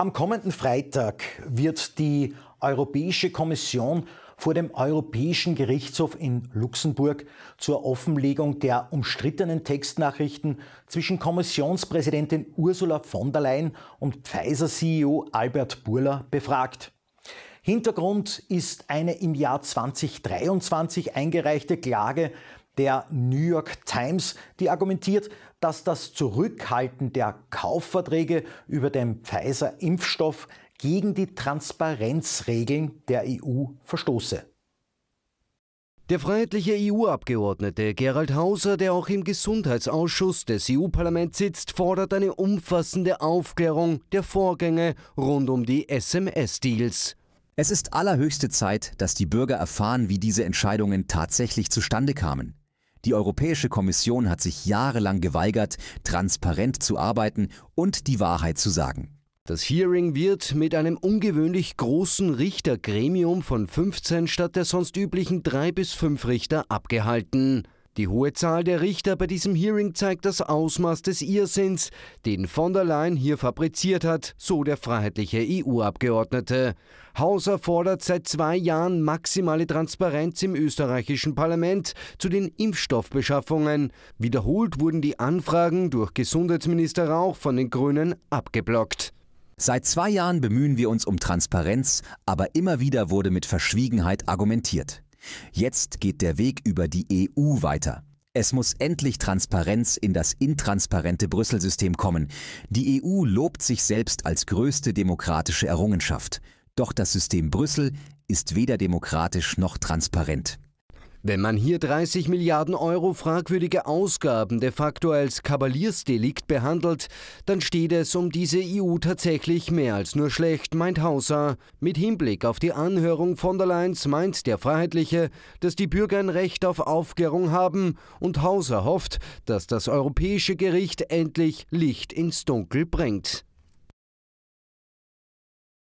Am kommenden Freitag wird die Europäische Kommission vor dem Europäischen Gerichtshof in Luxemburg zur Offenlegung der umstrittenen Textnachrichten zwischen Kommissionspräsidentin Ursula von der Leyen und Pfizer-CEO Albert Burla befragt. Hintergrund ist eine im Jahr 2023 eingereichte Klage der New York Times, die argumentiert, dass das Zurückhalten der Kaufverträge über den Pfizer-Impfstoff gegen die Transparenzregeln der EU verstoße. Der freiheitliche EU-Abgeordnete Gerald Hauser, der auch im Gesundheitsausschuss des EU-Parlaments sitzt, fordert eine umfassende Aufklärung der Vorgänge rund um die SMS-Deals. Es ist allerhöchste Zeit, dass die Bürger erfahren, wie diese Entscheidungen tatsächlich zustande kamen. Die Europäische Kommission hat sich jahrelang geweigert, transparent zu arbeiten und die Wahrheit zu sagen. Das Hearing wird mit einem ungewöhnlich großen Richtergremium von 15 statt der sonst üblichen drei bis fünf Richter abgehalten. Die hohe Zahl der Richter bei diesem Hearing zeigt das Ausmaß des Irrsinns, den von der Leyen hier fabriziert hat, so der freiheitliche EU-Abgeordnete. Hauser fordert seit zwei Jahren maximale Transparenz im österreichischen Parlament zu den Impfstoffbeschaffungen. Wiederholt wurden die Anfragen durch Gesundheitsminister Rauch von den Grünen abgeblockt. Seit zwei Jahren bemühen wir uns um Transparenz, aber immer wieder wurde mit Verschwiegenheit argumentiert. Jetzt geht der Weg über die EU weiter. Es muss endlich Transparenz in das intransparente Brüssel-System kommen. Die EU lobt sich selbst als größte demokratische Errungenschaft. Doch das System Brüssel ist weder demokratisch noch transparent. Wenn man hier 30 Milliarden Euro fragwürdige Ausgaben de facto als Kavaliersdelikt behandelt, dann steht es um diese EU tatsächlich mehr als nur schlecht, meint Hauser. Mit Hinblick auf die Anhörung von der Leyen's meint der Freiheitliche, dass die Bürger ein Recht auf Aufklärung haben und Hauser hofft, dass das Europäische Gericht endlich Licht ins Dunkel bringt.